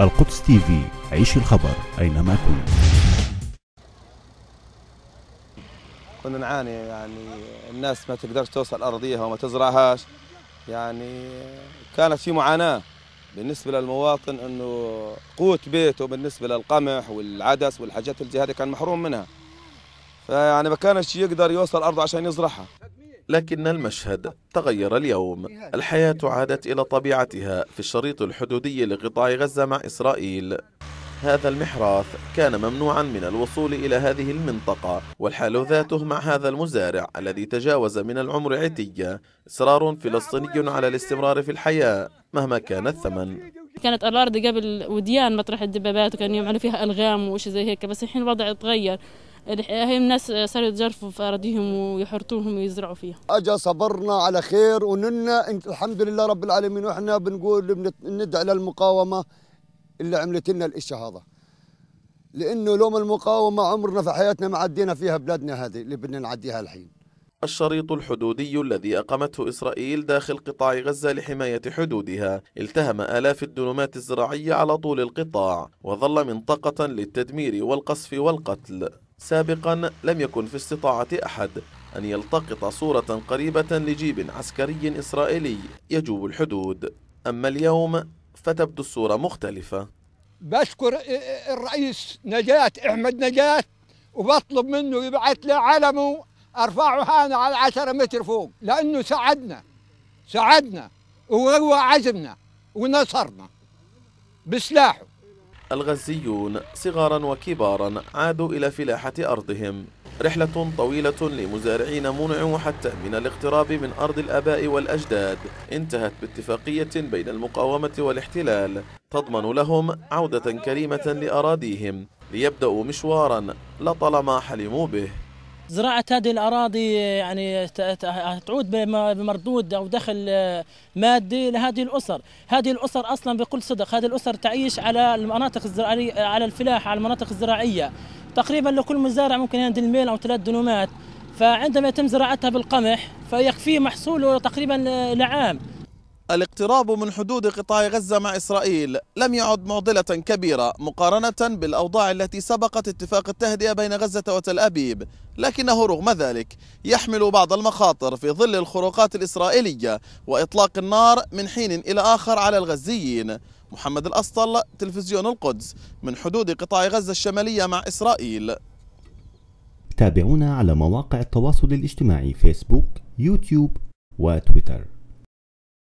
القدس تي في عيش الخبر أينما كنت كنا نعاني يعني الناس ما تقدرش توصل أرضيها وما تزرعهاش يعني كانت في معاناة بالنسبة للمواطن أنه قوت بيته بالنسبة للقمح والعدس والحاجات الجهادية كان محروم منها فيعني ما كانش يقدر يوصل أرضه عشان يزرعها لكن المشهد تغير اليوم الحياة عادت إلى طبيعتها في الشريط الحدودي لقطاع غزة مع إسرائيل هذا المحراث كان ممنوعا من الوصول إلى هذه المنطقة والحال ذاته مع هذا المزارع الذي تجاوز من العمر عتية إصرار فلسطيني على الاستمرار في الحياة مهما كان الثمن كانت الأرض قبل وديان مطرح الدبابات وكان يعملوا فيها ألغام وإشي زي هيك بس الحين الوضع تغير هي الناس صاروا يتجرفوا في اراضيهم ويحرطوهم ويزرعوا فيها اجا صبرنا على خير وننا الحمد لله رب العالمين واحنا بنقول ندعي للمقاومه اللي عملت لنا الشيء هذا لانه لوم المقاومه عمرنا في حياتنا ما عدينا فيها بلادنا هذه اللي بدنا نعديها الحين الشريط الحدودي الذي أقامته إسرائيل داخل قطاع غزة لحماية حدودها التهم آلاف الدنومات الزراعية على طول القطاع وظل منطقة للتدمير والقصف والقتل سابقا لم يكن في استطاعة أحد أن يلتقط صورة قريبة لجيب عسكري إسرائيلي يجوب الحدود أما اليوم فتبدو الصورة مختلفة بشكر الرئيس نجاة أحمد نجاة وبطلب منه يبعث لي علمه أرفعه هنا على 10 متر فوق لأنه ساعدنا ساعدنا وهو عزمنا ونصرنا بسلاحه الغزيون صغارا وكبارا عادوا إلى فلاحة أرضهم رحلة طويلة لمزارعين منعوا حتى من الاقتراب من أرض الآباء والأجداد انتهت باتفاقية بين المقاومة والاحتلال تضمن لهم عودة كريمة لأراضيهم ليبدأوا مشوارا لطالما حلموا به زراعة هذه الأراضي يعني تعود بمردود أو دخل مادي لهذه الأسر هذه الأسر أصلا بكل صدق هذه الأسر تعيش على المناطق الزراعية على الفلاحة على المناطق الزراعية تقريبا لكل مزارع ممكن ينزل ميل أو ثلاث دنومات فعندما يتم زراعتها بالقمح فيكفيه محصوله تقريبا لعام الاقتراب من حدود قطاع غزة مع إسرائيل لم يعد معضلة كبيرة مقارنة بالأوضاع التي سبقت اتفاق التهدئة بين غزة وتل أبيب لكنه رغم ذلك يحمل بعض المخاطر في ظل الخروقات الإسرائيلية وإطلاق النار من حين إلى آخر على الغزيين محمد الأسطل تلفزيون القدس من حدود قطاع غزة الشمالية مع إسرائيل تابعونا على مواقع التواصل الاجتماعي فيسبوك يوتيوب وتويتر